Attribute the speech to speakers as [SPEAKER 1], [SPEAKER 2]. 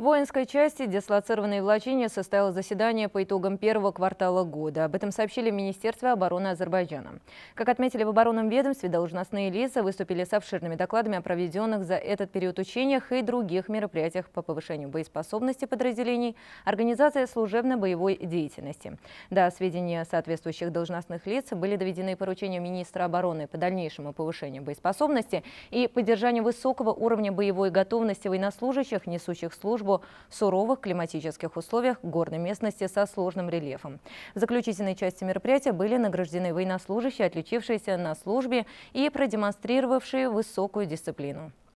[SPEAKER 1] В воинской части, дислоцированной в Лачине, состоялось заседание по итогам первого квартала года. Об этом сообщили в Министерстве обороны Азербайджана. Как отметили в оборонном ведомстве, должностные лица выступили с обширными докладами о проведенных за этот период учениях и других мероприятиях по повышению боеспособности подразделений, организации служебно-боевой деятельности. До сведения соответствующих должностных лиц были доведены поручения министра обороны по дальнейшему повышению боеспособности и поддержанию высокого уровня боевой готовности военнослужащих, несущих службу службу в суровых климатических условиях горной местности со сложным рельефом. В заключительной части мероприятия были награждены военнослужащие, отличившиеся на службе и продемонстрировавшие высокую дисциплину.